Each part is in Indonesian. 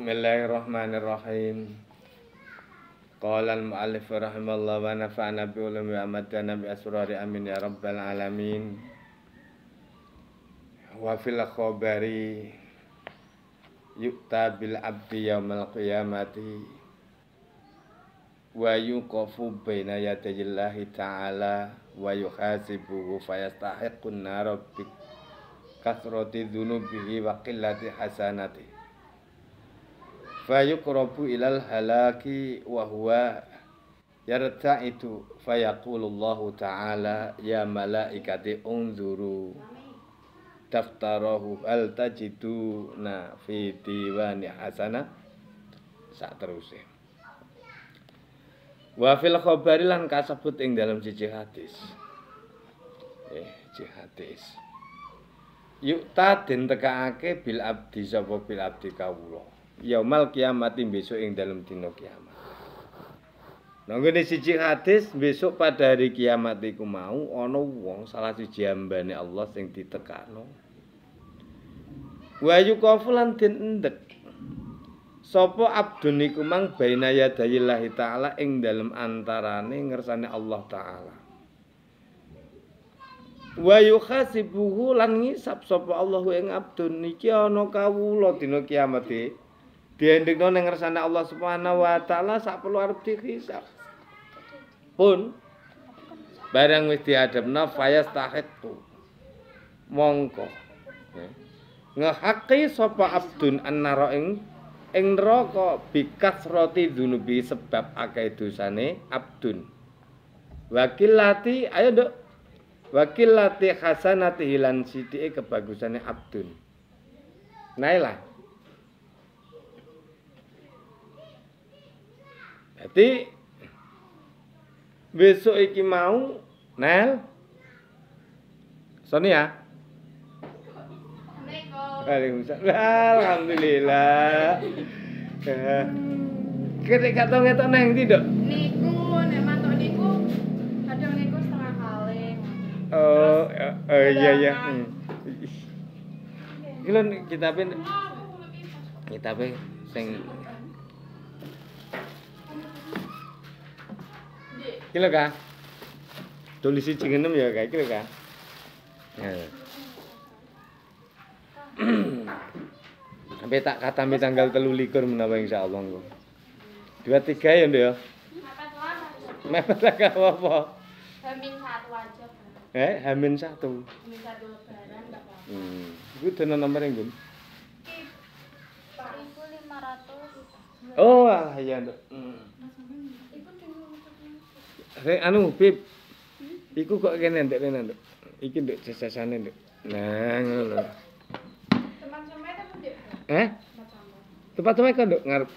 Bismillahirrahmanirrahim. Qala al-mu'allif rahimahullah wa nafa'ana bi ulumi wa amadana bi asrari amin ya rabbal alamin. Wa fil khabari yukta bil abdi yaumal qiyamati wa yuqafu baina yadayillahi ta'ala wa yuhasibuhu fayastahiqun nara bi kasrati dhunubihi wa qillati hasanatihi fayuqrabu ilal halaki wa huwa yarta itu fayaqulullahu ta'ala ya malaikati unzuru daftarahu al tajidu na fi diwani hasana sak terusnya wa fil khabari lan kasebut ing dalam siji hadis eh jihadis yuk ta den bil abdi sapa bil abdi kawula yaumal kiamati besok ing dalam dina kiamat. Nanggone siji hadis besok pada hari kiamat iku mau ono wong salah siji ambane Allah sing ditekakno. Wa yuqafu lan den endek. Sopo abdun iku mang baina yadayillahi taala ing dalam antarane ngersane Allah taala. Wa yukhasibuhu lan ngisap sopo Allah ing abdun iki ana kawula dina kiamat iki. E dihendikno ning ngersane Allah Subhanahu wa taala sak perlu arep dihisab. Pun barang wis dihadapna fayastahiqu. Mongko. Ya. Ngehaki sapa abdun an annara ing ing neraka bikasrati dzunubi sebab akeh dosane abdun. wakil lati ayo Dok. wakil Wakilati hasanati hilan sidike kebagusane abdun. Nailah Jadi besok iki mau Nel Sonia ya? Waalaikumsalam. Alhamdulillah. Eh, Kene kata tau ngetok tidak? Niku nek matok niku kadang niku setengah kali. Oh, oh iya iya. Hmm. Iki kita pin kita sing kilo lho Kak tulis siji enem ya Kak kilo ya. lho sampai tak katami tanggal telu likur menawa insyaallah engko dua tiga ya Ndek ya mepet lagi apa hamin satu aja eh hamin satu hamin satu lebaran enggak apa hmm. itu dana nomor yang gue Oh, alah ya, Nduk. Hmm. Re, anu Pip. Iku kok kene ndek rene nduk. Iki nduk sesasane nduk. Nah, ngono lho. Teman Eh? Tempat sampe kok nduk ngarep.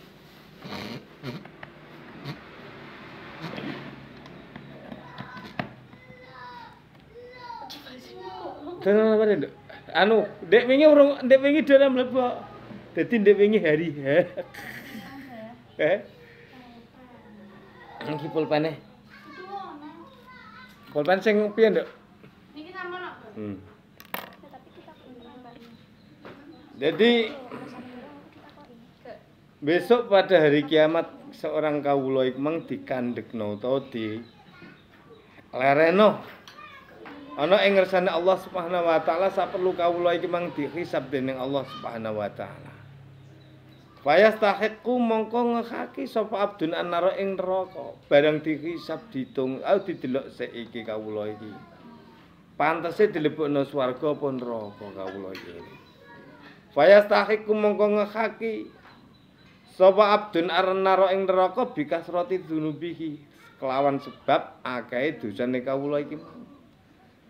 Tenan apa nduk? Anu, ndek wingi urung ndek wingi dolan mlebu. Dadi ndek wingi hari. Eh? Iki pulpane. Pulpen sing piye, Nduk? Niki Hmm. Ya, Jadi besok pada hari kiamat seorang kawula ikmang dikandhekno utawa di lereno ana ing ngersane Allah Subhanahu wa taala saperlu kawula iki mang dihisab dening Allah Subhanahu wa taala Wayastahiqu mongko ngehaki sapa abdun anara ing neraka bareng dihisab ditung au didelok sik iki kawula iki. Pantese dilebokno swarga apa neraka kawula iki. Wayastahiqu mongko ngehaki sapa abdun anara ing neraka bikasrati dzunubihi kelawan sebab akeh dosane kawula iki.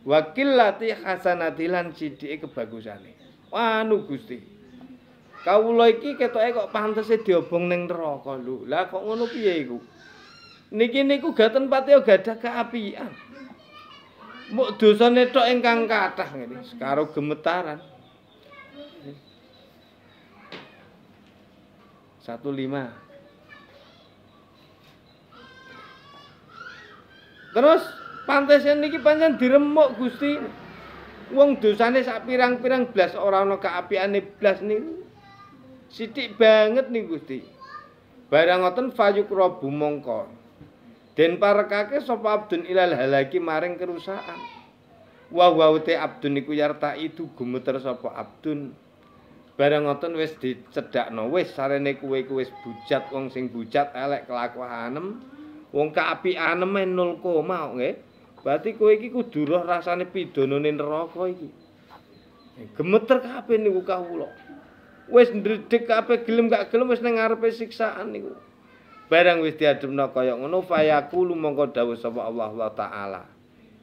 Wakillati hasanati lan cidike kebagusane. Wanu Gusti. kawula iki ketoke kok pantese diobong ning neraka lho lah kok ngono piye iku niki niku gaten pati ora gadah kaapian mbok dosane tok ingkang kathah ngene karo gemetaran 15 terus pantese niki pancen diremuk Gusti wong dosane sak pirang-pirang blas ora ana kaapiane blas niku sithik banget nih Gusti. Barang ngoten fayuk robu mongko. Den parekake sapa Abdun Ilal Halaki maring kerusakan. wah wa Abdun iku yarta itu gemeter sapa Abdun. Barang ngoten wis dicedakno, wis sarene kuwe iku wis bujat wong sing bujat elek kelakuanem. Wong kaapian anem nul koma nggih. Berarti kowe iki kudu roh rasane pidanane neraka iki. Gemeter kabeh niku kawula. wis ndredeg kabeh gelem gak gelem wis ning ngarepe siksaan niku. Barang wis diadepno kaya ngono fayaqulu mongko dawuh sapa Allah taala.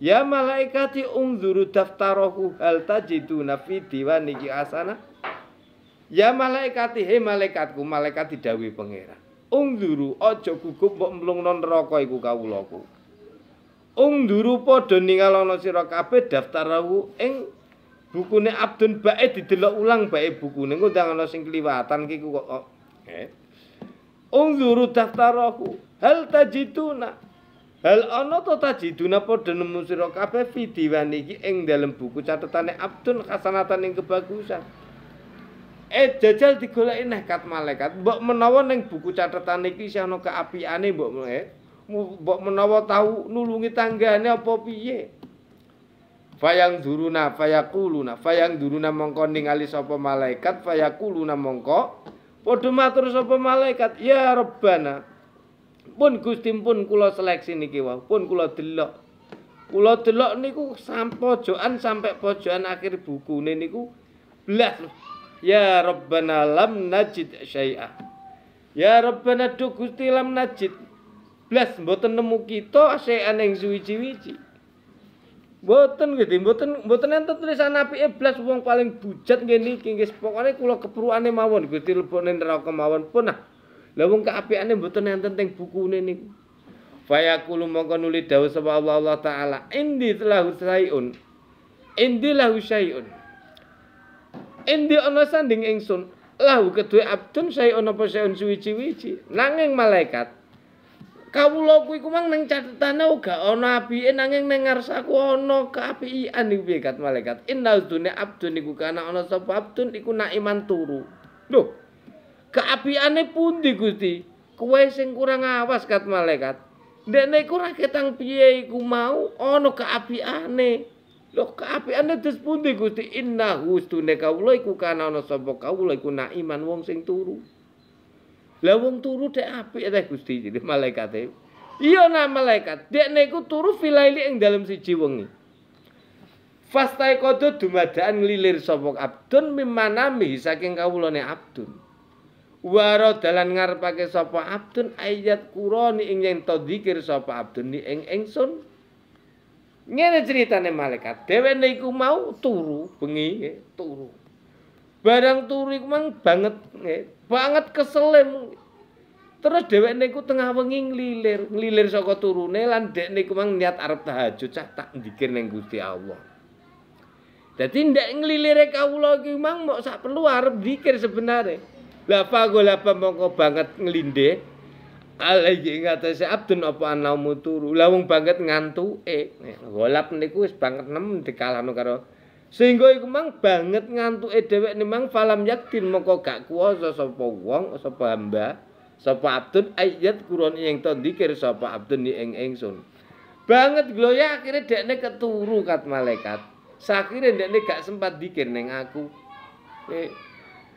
Ya malaikati unzuru daftarahu hal tajiduna fi diwaniki asana. Ya malaikati he malaikatku malaikat didawi pangeran. Unzuru aja gugup mbok mlungno neraka iku kawulaku. Unzuru padha ningalono sira kabeh daftarahu ing bukune Abdun bae didelok ulang bae bukune engko dangono sing kliwatan iki kok oh. eh unzuru daftarahu hal tajiduna hal ana to tajiduna padha nemu sira kabeh fidiwan iki ing dalam buku catatane Abdun khasanatan ing kebagusan eh jajal digoleki nekat malaikat mbok menawa ning buku catatan iki isih ana keapiane mbok eh mbok menawa tau nulungi tanggane apa piye Fayang duruna fayakuluna fayang duruna mongko ningali sapa malaikat fayakuluna mongko Podo matur sopo malaikat ya rabbana pun gustim pun kulo seleksi niki wau pun kula delok kula delok niku sampojoan sampai pojoan akhir bukune niku blas ya rabbana lam najid syai'ah ya rabbana do Gusti lam najid belas mboten nemu kita syai'an wici suwi Mboten nggih, mboten mboten enten tulisan apike blas wong paling bujat gini, iki pokoknya kalau kula keperuane mawon Gusti lebone neraka mawon pun nah. Lah wong kaapiane mboten enten teng bukune niku. Fayaqulu mongko nuli dawuh sapa Allah, Allah taala, "Indi telah sayun." Indi lahu sayun. Indi ana sanding ingsun, lahu kedue abdun sayun apa sayun suwi-wiji. Nanging malaikat kawula kuwi ku mang ning cathetane uga ana apike nanging ning ngarsaku ana kapian niku piye kat malaikat innal dunya abdun niku kana ana sapa abdun iku naiman turu lho kapiane pundi Gusti kowe sing kurang awas kat malaikat dene iku ra ketang piye iku mau ana kapiane lho kapiane dus pundi Gusti innahu dunya kawula iku kana ana sapa kawula iku naiman wong sing turu Lah wong turu dek apik teh Gusti jadi malaikat e. Iya nah malaikat, dek niku turu filaili ing dalam siji wengi. Fastai kodo dumadaan ngelilir sopok abdun mimanami saking kawulone abdun. Waro dalan ngarepake sapa Abdun ayat kurani ing yen to dzikir sapa Abdun ni ing ingsun. Ngene critane malaikat, dhewe iku mau turu bengi, turu. barang turu iku mang banget eh, banget keselen terus dhewek niku tengah wengi nglilir nglilir saka turune lan dhek niku mang niat arep tahajud cah tak dikir ning Gusti Allah Jadi ndak nglilire kawula iki mang mok sak perlu arep dikir sebenarnya lah apa gue lah pemongko banget ngelinde alaihi ngatasi abdun apa anlaumu turu lawung banget ngantu eh golap niku is banget nem dikalah karo Sehingga iku mang banget ngantuke dhewek nemang falam yakin moko gak kuwasa sapa wong sapa hamba sapa abdun ayat Quran yang to dikir sapa abdun ing ingsun. Banget gloya akhirnya dekne keturu kat malaikat. Sakire dekne gak sempat dikir neng aku. Eh.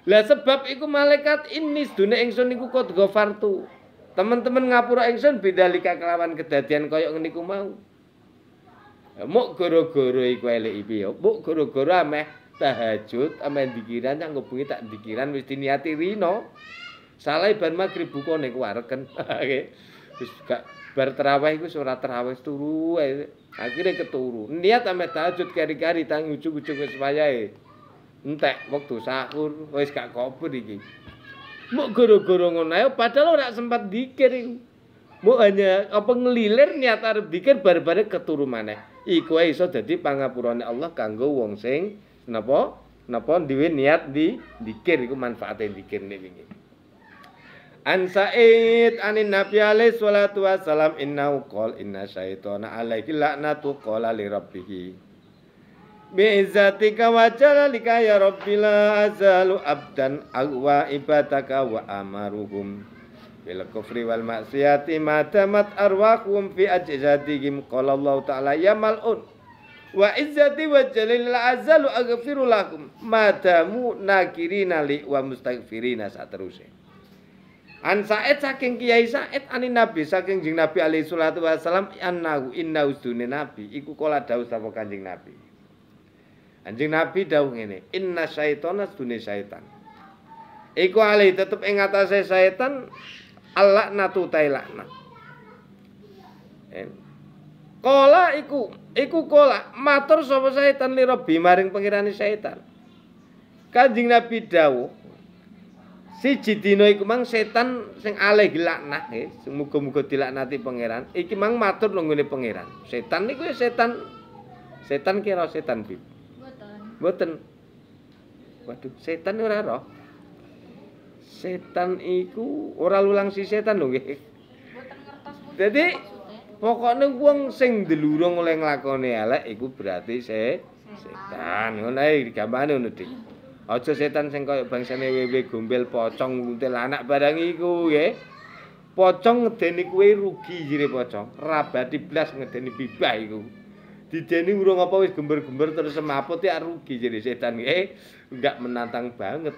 Lah sebab iku malaikat ini sedune ingsun niku kot gofartu. Teman-teman ngapura ingsun bidalika kelawan kedadian koyok ngeniku mau. Muk goro-goro iku elek piye? Ya. Muk goro-goro ameh tahajud, ameh dikiran tak ngubengi tak dikiran wis diniati rino. Salah ban magrib bukone ku areken. Wis gak bar terawih, iku ora terawih turu ae. Akhire keturu. Niat ameh tahajud kari-kari tang ujug-ujug wis wayahe. Entek wektu sahur wis gak kober iki. Muk goro-goro ngono padahal ora sempat dikir iku. Mu hanya apa ngelilir niat arep dikir bare bare keturu maneh. Iku iso jadi pangapurane Allah kanggo wong sing napa napa duwe niat di dikir iku manfaate dikir ini An Sa'id anin Nabi alaihi salatu wassalam inna qol inna syaitana alaihi laknatu qala li rabbih Bi'izzatika wa jalalika ya rabbil azalu abdan agwa ibadaka wa amaruhum bil kufri wal maksiati madamat arwahum fi ajzadihim qala Allah taala ya mal'un wa izzati wa jalil azalu aghfiru lakum madamu nakirina li wa mustaghfirina saterusé An Said saking Kiai Said ani Nabi saking Jeng Nabi alaihi salatu wasalam annahu inna usdune Nabi iku kala dawuh sapa Kanjeng Nabi Anjing Nabi dawuh ngene inna syaitana dunia syaitan Iku alih tetep ing atase syaitan al-laknatu ta'ilakna. Kola iku, iku kola, matur sopo syaitan li robi maring pengirani syaitan. Kanjeng Nabi dawuh siji dina iku mang setan sing alih dilaknat nggih, sing muga dilaknati pangeran, iki mang matur lungguhe pangeran. Setan niku ya setan. Setan kira setan piye? Mboten. Mboten. Waduh, setan ora roh. setan iku ora lulang si setan lho nggih. Dadi pokoke wong sing ndelurung oleh nglakone elek iku berarti se setan. Ngono ae gambane ngono dik. Aja setan sing kaya bangsa wewe gombel pocong nguntil anak barang iku nggih. Pocong ngedeni kuwe rugi jire pocong. Rabati blas ngedeni bibah iku. Dijeni urung apa wis gembar-gembar terus semaput ya rugi jire setan nggih. nggak menantang banget.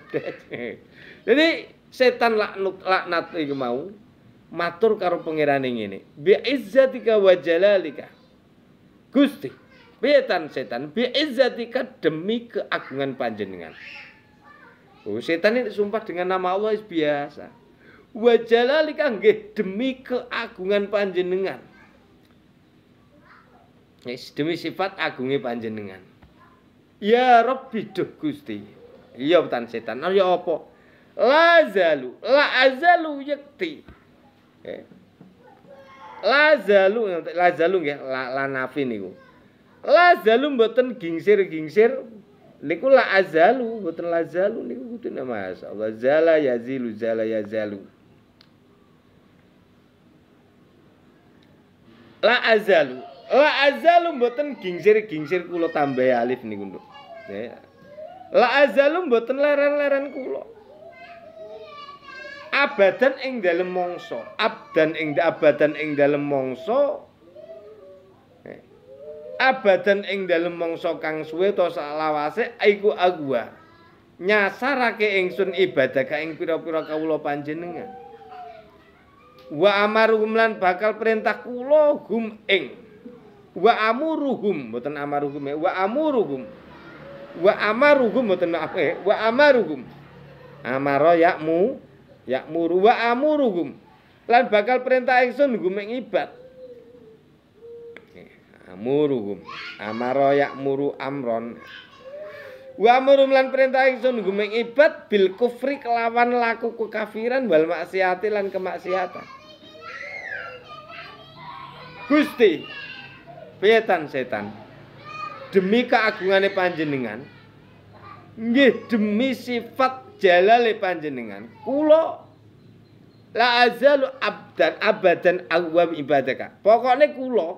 Jadi setan laknat laknat itu mau matur karo ini ngene. Bi izzatika wa jalalika. Gusti, Setan, setan bi izzatika demi keagungan panjenengan. Oh, setan ini sumpah dengan nama Allah biasa. Wa jalalika nggih demi keagungan panjenengan. Yes, demi sifat agungnya panjenengan. Ya Rabbi duh Gusti. Iya tan setan. Nah, ya apa? La zalu, la azalu yakti. Eh. La zalu, la zalu nggih, la, la nafi La mboten gingsir-gingsir niku la azalu, mboten la zalu niku kudu masyaallah. Zala yazilu, zala yazalu. La azalu, La azalu mboten gingsir-gingsir kula tambah alif niku nduk. La azalu mboten leren-leren kula. Abadan ing dalem mangsa, abdan ing abadan ing dalem mangsa. Abadan ing dalem mangsa kang suwe ta salawase iku agwa. Nyasarake ingsun ibadah ka ing pira-pira kawula panjenengan. Wa amaru lan bakal perintah kula gum ing wa amuruhum mboten amaruhum ya wa amuruhum wa amaruhum mboten maaf eh, wa amaruhum amara yakmu yakmuru wa amuruhum lan bakal perintah ingsun gum ngibat eh, amuruhum amara yakmuru amron Wa amurum lan perintah ingsun gumeng ibat bil kufri kelawan laku kekafiran wal maksiati lan kemaksiatan. Gusti, Setan, setan demi keagungannya panjenengan nggih demi sifat jalale panjenengan kula la azalu abdan abadan awam ibadaka pokoknya kula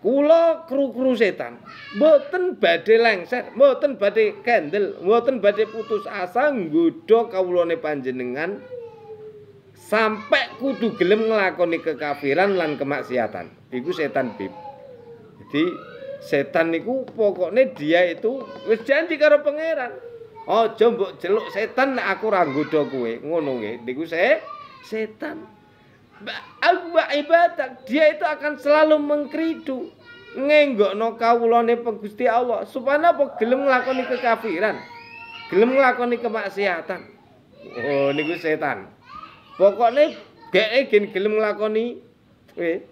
kula kru-kru setan mboten badhe lengser mboten badhe kendel mboten badhe putus asa nggodha kawulane panjenengan sampai kudu gelem nglakoni kekafiran lan kemaksiatan iku setan bib Jadi setan niku pokoknya dia itu wis janji karo pangeran. Aja mbok jeluk setan nek aku ra nggodho kowe, ngono nggih. Niku se setan. Ba ibadah dia itu akan selalu mengkridu ngenggokno kawulane Pak Gusti Allah supaya apa gelem nglakoni kekafiran, gelem nglakoni kemaksiatan. Oh niku setan. Pokoknya gek e gen gelem nglakoni eh,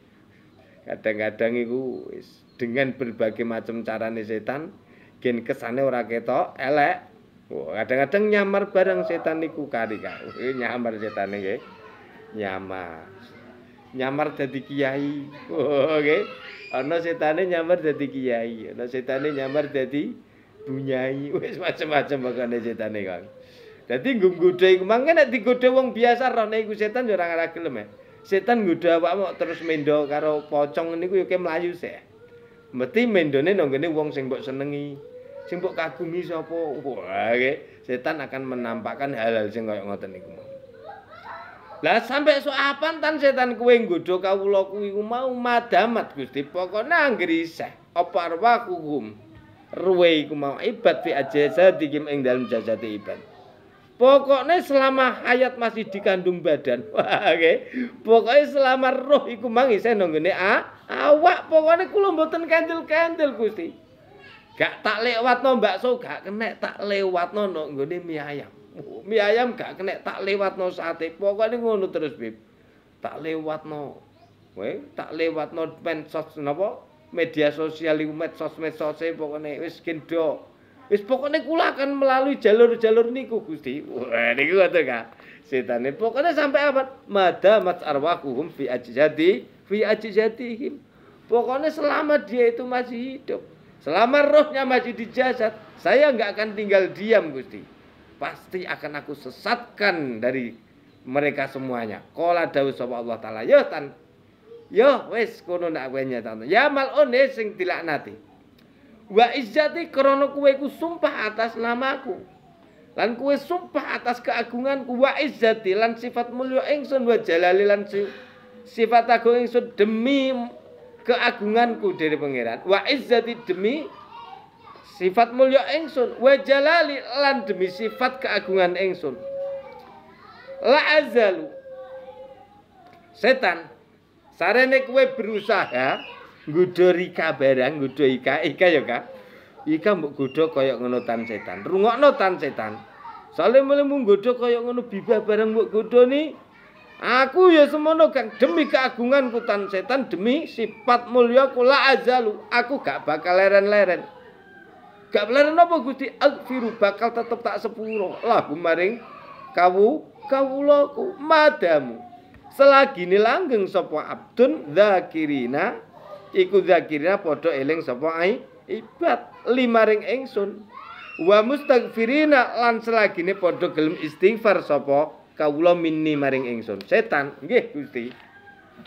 kadang-kadang itu dengan berbagai macam cara nih setan gen kesana ora ketok elek kadang-kadang nyamar bareng setan niku kari kari nyamar setan nggih nyamar nyamar jadi kiai oh, oke ono setan setane nyamar jadi kiai setan setane nyamar jadi bunyai wes macam-macam makane setan nih dadi Jadi gugudai, kemang mangke nek wong biasa rene iku setan ya ora ngarah ya. setan nggoda awakmu terus mendo karo pocong niku yo ke mlayu sih. Mati mendone nang ngene wong sing mbok senengi, sing mbok kagumi sapa? Wah, setan akan menampakkan hal-hal sing kaya ngoten niku. Lah sampe sok apan tan setan kuwe nggoda kawula kuwi mau madamat Gusti pokoke nang riseh apa arwah kuwum. Ruwe iku mau ibad fi ajazah dikim ing dalem jazati ibad. Pokoknya selama hayat masih dikandung badan. Oke. Pokoknya selama roh iku mangi senong ini. awak pokoknya kulo mboten kandil kandil gusti. Gak tak lewat no gak kena tak lewat no nong mie ayam. Oh, mie ayam gak kena tak lewat sate. Pokoknya ngono terus bib. Tak lewat no. Weh, tak lewat no pensos nopo media sosial medsos medsos e pokoknya wis gendok Wis pokoknya kula akan melalui jalur-jalur niku Gusti. Wah niku ngoten ka. Setane pokoknya sampai abad madamat arwahuhum fi ajjadi fi ajjadihim. Pokoknya selama dia itu masih hidup, selama rohnya masih di jasad, saya nggak akan tinggal diam Gusti. Pasti akan aku sesatkan dari mereka semuanya. Kola dawu sapa Allah taala, yo ya tan Yo ya wis kono nak kowe nyata. Ya malun eh, sing dilaknati. Wa izzati krono kue ku sumpah atas namaku. Lan kue sumpah atas keagunganku wa izzati lan sifat mulia ingsun wa jalali lan sifat agung ingsun demi keagunganku dari pangeran. Wa izzati demi sifat mulia ingsun wa jalali lan demi sifat keagungan ingsun la azalu setan sarene kue berusaha nggodho Rika barang nggodho Ika Ika ya Kak Ika mbok godho kaya ngono tan setan rungokno tan setan sale mule mung godho kaya ngono bibah barang mbok godho ni aku ya semono kang demi keagungan ku tan setan demi sifat mulia kula azalu aku gak bakal leren-leren gak leren apa Gusti akhiru bakal tetep tak sepuro lah bumaring kawu kawulaku madamu selagi ini langgeng sopo abdun zakirina iku zakirna padha eling sapa ai ibad limaring ingsun wa mustaghfirina lan selagine padha gelem istighfar sapa kawula mini maring ingsun setan nggih Gusti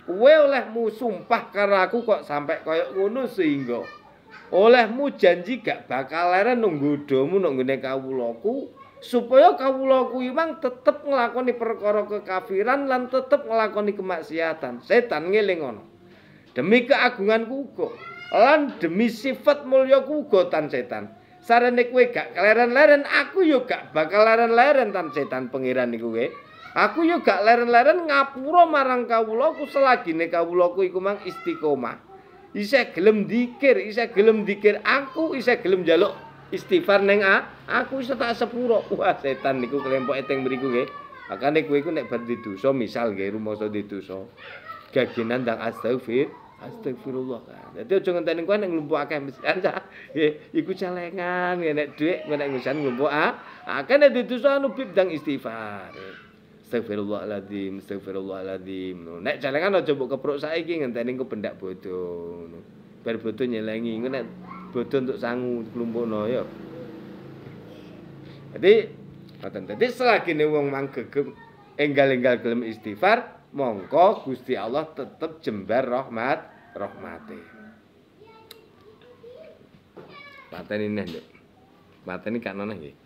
kowe olehmu sumpah karo aku kok sampe kaya ngono sehingga olehmu janji gak bakal leren nunggu domu nunggu nek kawulaku supaya kawulaku imang tetep ngelakoni perkara kekafiran lan tetep ngelakoni kemaksiatan setan ngelingono. demi keagunganku uga lan demi sifat mulyaku uga tan setan sarene kowe gak kleren-leren aku yo gak bakal leren-leren tan setan pangeran niku kowe aku yo gak leren-leren ngapura marang kawula ku selagine kawula iku mang istiqomah isih gelem dikir isih gelem dikir aku isih gelem njaluk istighfar neng a aku isih tak sepuro wah setan niku kelempoke teng mriku nggih makane kowe iku nek bar dosa misal nggih rumoso di dosa gaginan ndang astagfirullah Astagfirullah kan. Dadi aja ngenteni kowe nek nglumpukake mbisan cah. Ya, iku celengan ya, nek dhuwit nek ngusan nglumpuk ah. Akeh nek didosa anu bib dang istighfar. Astagfirullahaladzim, astagfirullahaladzim. Nek celengan aja mbok keprok saiki ngenteni ku pendak bodho ngono. Bar bodho nyelengi ngono nek bodho untuk sangu klumpukno ya. Jadi, ngoten. Dadi selagine wong mang gegem enggal-enggal gelem istighfar, mongko Gusti Allah tetap jembar rahmat Rahmat paten ini nih paten ini kak nona